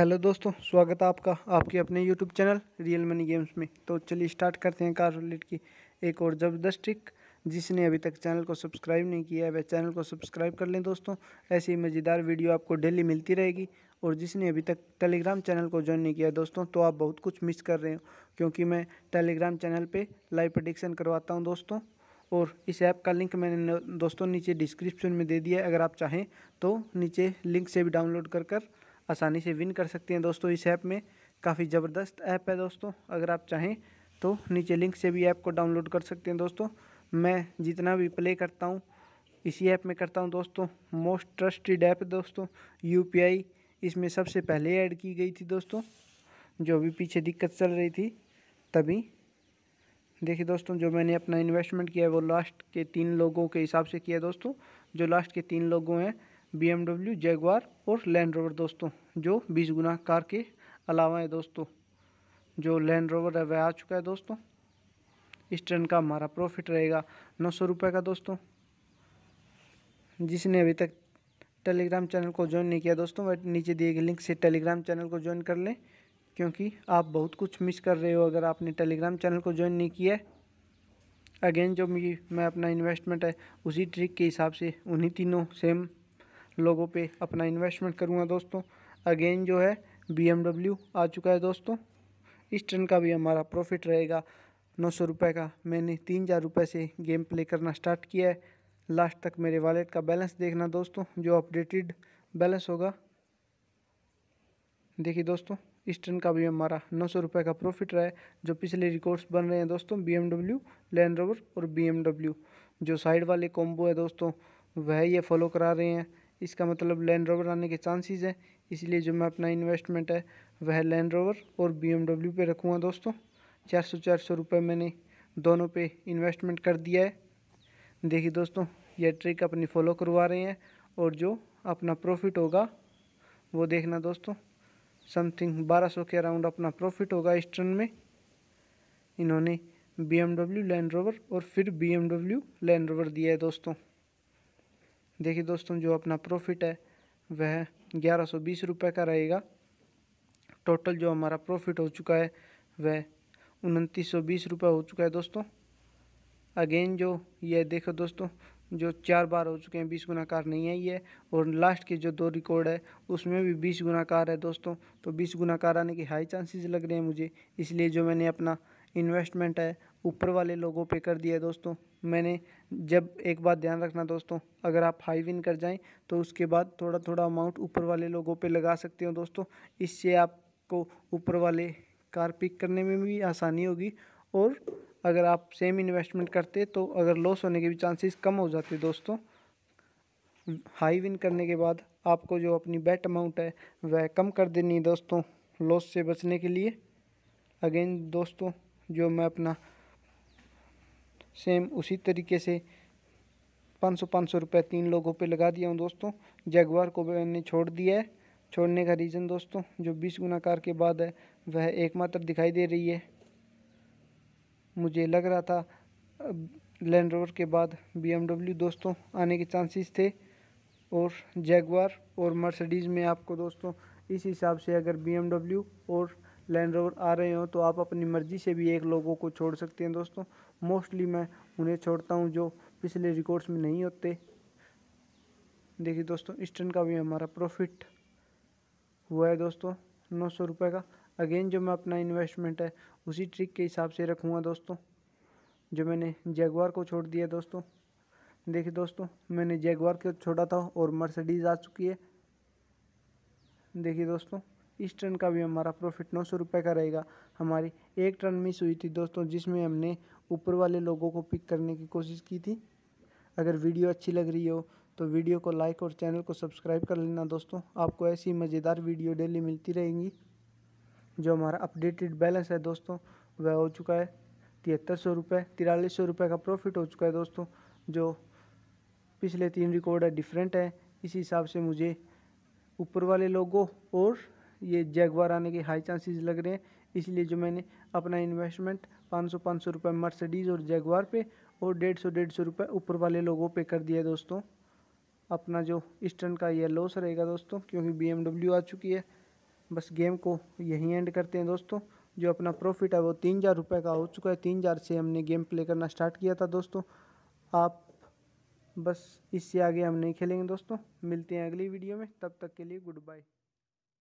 hello दोस्तों स्वागत है आपका आपके अपने YouTube channel real money games में तो चलिए स्टार्ट करते हैं कार रिलेट की एक और ज़बरदस्त ट्रिक जिसने अभी तक चैनल को सब्सक्राइब नहीं किया है वह चैनल को सब्सक्राइब कर लें दोस्तों ऐसी मज़ेदार वीडियो आपको डेली मिलती रहेगी और जिसने अभी तक टेलीग्राम चैनल को ज्वाइन नहीं किया दोस्तों तो आप बहुत कुछ मिस कर रहे हो क्योंकि मैं टेलीग्राम चैनल पर लाइव प्रडिक्शन करवाता हूँ दोस्तों और इस ऐप का लिंक मैंने दोस्तों नीचे डिस्क्रिप्शन में दे दिया है अगर आप चाहें तो नीचे लिंक से भी डाउनलोड कर कर आसानी से विन कर सकते हैं दोस्तों इस ऐप में काफ़ी ज़बरदस्त ऐप है दोस्तों अगर आप चाहें तो नीचे लिंक से भी ऐप को डाउनलोड कर सकते हैं दोस्तों मैं जितना भी प्ले करता हूँ इसी ऐप में करता हूँ दोस्तों मोस्ट ट्रस्टेड ऐप दोस्तों यू इसमें सबसे पहले ऐड की गई थी दोस्तों जो अभी पीछे दिक्कत चल रही थी तभी देखिए दोस्तों जो मैंने अपना इन्वेस्टमेंट किया है वो लास्ट के तीन लोगों के हिसाब से किया दोस्तों जो लास्ट के तीन लोगों हैं बी जैगवार और लैंड रोवर दोस्तों जो बीस गुना कार के अलावा है दोस्तों जो लैंड रोवर है वह आ चुका है दोस्तों इस ट्रेन का हमारा प्रॉफिट रहेगा नौ सौ रुपये का दोस्तों जिसने अभी तक टेलीग्राम चैनल को ज्वाइन नहीं किया दोस्तों वह नीचे दिए गए लिंक से टेलीग्राम चैनल को ज्वाइन कर लें क्योंकि आप बहुत कुछ मिस कर रहे हो अगर आपने टेलीग्राम चैनल को ज्वाइन नहीं किया है अगेन जो मैं अपना इन्वेस्टमेंट है उसी ट्रिक के हिसाब से उन्हीं तीनों सेम लोगों पे अपना इन्वेस्टमेंट करूँगा दोस्तों अगेन जो है बी आ चुका है दोस्तों इस टर्न का भी हमारा प्रॉफिट रहेगा नौ सौ रुपये का मैंने तीन हज़ार रुपये से गेम प्ले करना स्टार्ट किया है लास्ट तक मेरे वॉलेट का बैलेंस देखना दोस्तों जो अपडेटेड बैलेंस होगा देखिए दोस्तों इस टर्न का भी हमारा नौ सौ रुपये का प्रॉफिट रहा है जो पिछले रिकॉर्ड्स बन रहे हैं दोस्तों B M W Land Rover और बी एम डब्ल्यू जो साइड वाले कॉम्बो है दोस्तों वह ये फॉलो करा रहे हैं इसका मतलब लैंड रोवर आने के चांसेस हैं इसलिए जो मैं अपना इन्वेस्टमेंट है वह लैंड रोवर और बी डब्ल्यू पे रखूँगा दोस्तों चार सौ चार सौ रुपये मैंने दोनों पे इन्वेस्टमेंट कर दिया है देखिए दोस्तों यह ट्रिक अपनी फॉलो करवा रहे हैं और जो अपना प्रॉफिट होगा वो देखना दोस्तों समथिंग सौ के अराउंड अपना प्रॉफिट होगा इस टर्न में इन्होंने B M W Land Rover और फिर B M W Land Rover दिया है दोस्तों देखिए दोस्तों जो अपना प्रॉफिट है वह ग्यारह सौ बीस रुपये का रहेगा टोटल जो हमारा प्रॉफिट हो चुका है वह उनतीस सौ बीस रुपये हो चुका है दोस्तों अगेन जो ये देखो दोस्तों जो चार बार हो चुके हैं बीस गुनाकार नहीं आई है और लास्ट के जो दो रिकॉर्ड है उसमें भी बीस गुनाकार है दोस्तों तो बीस गुनाकार आने के हाई चांसेस लग रहे हैं मुझे इसलिए जो मैंने अपना इन्वेस्टमेंट है ऊपर वाले लोगों पे कर दिया दोस्तों मैंने जब एक बात ध्यान रखना दोस्तों अगर आप हाई विन कर जाएं तो उसके बाद थोड़ा थोड़ा अमाउंट ऊपर वाले लोगों पे लगा सकते हो दोस्तों इससे आपको ऊपर वाले कार पिक करने में भी आसानी होगी और अगर आप सेम इन्वेस्टमेंट करते तो अगर लॉस होने के भी चांसेस कम हो जाते दोस्तों हाई विन करने के बाद आपको जो अपनी बेट अमाउंट है वह कम कर देनी है दोस्तों लॉस से बचने के लिए अगेन दोस्तों जो मैं अपना सेम उसी तरीके से पाँच सौ पाँच सौ रुपये तीन लोगों पे लगा दिया हूँ दोस्तों जगवार को मैंने छोड़ दिया है छोड़ने का रीज़न दोस्तों जो बीस गुनाकार के बाद है वह एकमात्र दिखाई दे रही है मुझे लग रहा था लैंड रोवर के बाद बीएमडब्ल्यू दोस्तों आने के चांसेस थे और जैगवार और मर्सिडीज़ में आपको दोस्तों इस हिसाब से अगर बी और लैंड रोवर आ रहे हो तो आप अपनी मर्ज़ी से भी एक लोगों को छोड़ सकते हैं दोस्तों मोस्टली मैं उन्हें छोड़ता हूँ जो पिछले रिकॉर्ड्स में नहीं होते देखिए दोस्तों इस टन का भी हमारा प्रॉफिट हुआ है दोस्तों नौ सौ रुपये का अगेन जो मैं अपना इन्वेस्टमेंट है उसी ट्रिक के हिसाब से रखूँगा दोस्तों जो मैंने जैगवार को छोड़ दिया दोस्तों देखिए दोस्तों मैंने जैगवार को छोड़ा था और मर्सडीज़ आ चुकी है देखिए दोस्तों इस ट्रेन का भी हमारा प्रॉफिट नौ सौ रुपये का रहेगा हमारी एक टर्न मिस हुई थी दोस्तों जिसमें हमने ऊपर वाले लोगों को पिक करने की कोशिश की थी अगर वीडियो अच्छी लग रही हो तो वीडियो को लाइक और चैनल को सब्सक्राइब कर लेना दोस्तों आपको ऐसी मज़ेदार वीडियो डेली मिलती रहेंगी जो हमारा अपडेटेड बैलेंस है दोस्तों वह हो चुका है तिहत्तर सौ रुपये तिरालीस सौ रुपये का प्रॉफिट हो चुका है दोस्तों जो पिछले तीन रिकॉर्ड है डिफरेंट है इस हिसाब से मुझे ऊपर वाले लोगों और ये जैगवार आने के हाई चांसेस लग रहे हैं इसलिए जो मैंने अपना इन्वेस्टमेंट पाँच सौ पाँच सौ रुपये मर्सडीज़ और जैगवार पे और डेढ़ सौ डेढ़ सौ रुपये ऊपर वाले लोगों पे कर दिया दोस्तों अपना जो ईस्टर्न का यह लॉस रहेगा दोस्तों क्योंकि बी आ चुकी है बस गेम को यहीं एंड करते हैं दोस्तों जो अपना प्रॉफिट है वो तीन हज़ार रुपये का हो चुका है तीन हज़ार से हमने गेम प्ले करना स्टार्ट किया था दोस्तों आप बस इससे आगे हम नहीं खेलेंगे दोस्तों मिलते हैं अगली वीडियो में तब तक के लिए गुड बाय